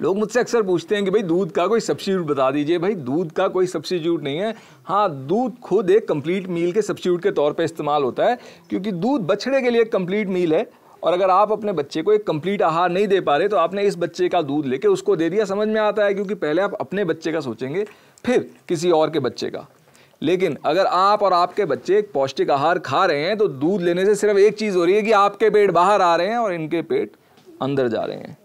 लोग मुझसे अक्सर पूछते हैं कि भाई दूध का कोई सब्सिट्यूट बता दीजिए भाई दूध का कोई सब्सिट्यूट नहीं है हाँ दूध खुद एक कंप्लीट मील के सब्सिट्यूट के तौर पे इस्तेमाल होता है क्योंकि दूध बछड़े के लिए एक कंप्लीट मील है और अगर आप अपने बच्चे को एक कंप्लीट आहार नहीं दे पा रहे तो आपने इस बच्चे का दूध लेके उसको दे दिया समझ में आता है क्योंकि पहले आप अपने बच्चे का सोचेंगे फिर किसी और के बच्चे का लेकिन अगर आप और आपके बच्चे एक पौष्टिक आहार खा रहे हैं तो दूध लेने से सिर्फ एक चीज़ हो रही है कि आपके पेट बाहर आ रहे हैं और इनके पेट अंदर जा रहे हैं